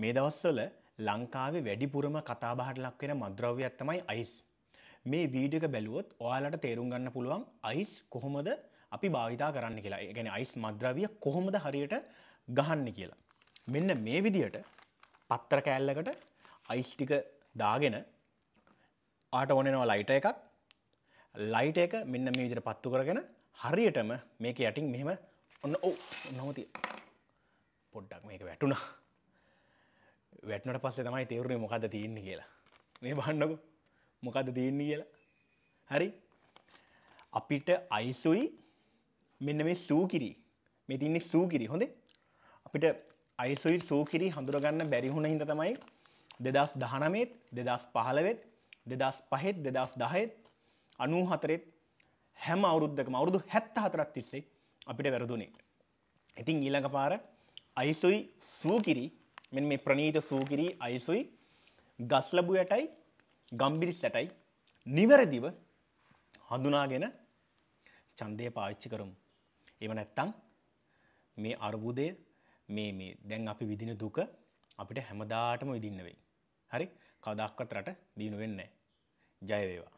මේ දවස්වල ලංකාවේ වැඩිපුරම කතාබහට ලක්වෙන මද්‍රව්‍යයක් තමයි අයිස්. මේ වීඩියක බැලුවොත් ඔයාලට තේරුම් ගන්න පුළුවන් අයිස් කොහොමද අපි භාවිතා කරන්න කියලා ගැන අයිස් මද්‍රවිය කොහොමද හරියට ගහන්න කියලා. මෙන්න මේ විදියට පත්තර කෑල්ලකට අයිස් ටික දාගෙන ආට ඕනෙනවා ලයිට එකක් ලයිට එක මෙන්න මේ විදිහට පත්තු කරගෙන හරියටම මේක යටින් මෙහෙම ඔන්න ඔව් නොමතිය පොඩ්ඩක් මේක වැටුණා වැටනට පස්සේ තමයි තේරුණේ මොකද තියන්න කියලා මේ බන්නකු මොකද තියන්නේ කියලා හරි අපිට අයිසුයි මෙන්න මේ සූකිරි මේ තින්නේ සූකිරි හොඳේ අපිට අයිසුයි සූකිරි හඳුරගන්න බැරිහුණ හිද තමයි දෙදස් දහනමේත් දෙදස් පහලවෙත් දෙදස් පහෙත් දෙදස් දහයත් අනූ හතරෙත් හැම අවුරුද්ධකම අවුරුදු හැත්ත හතරක් තිස්සේ අපිට වැරදුනේ. ඉතින් ඊළඟ පාර අයිසුයි සූකිරි මෙ මේ ප්‍රනීත සූකිරී අයිසුයි ගස්ලබු යටයි ගම්බිරිස් ඇටයි නිවැරදිව හඳුනාගෙන චන්දය පාච්චි කරමු. එව නැත්තං මේ අර්බුදය මේ මේ දැන් අපි විදින දුක අපිට හැමදාටම විදින්න වෙයි. හරි කවදක්වත් රට දීනුවෙන්නේ. ජයවේවා.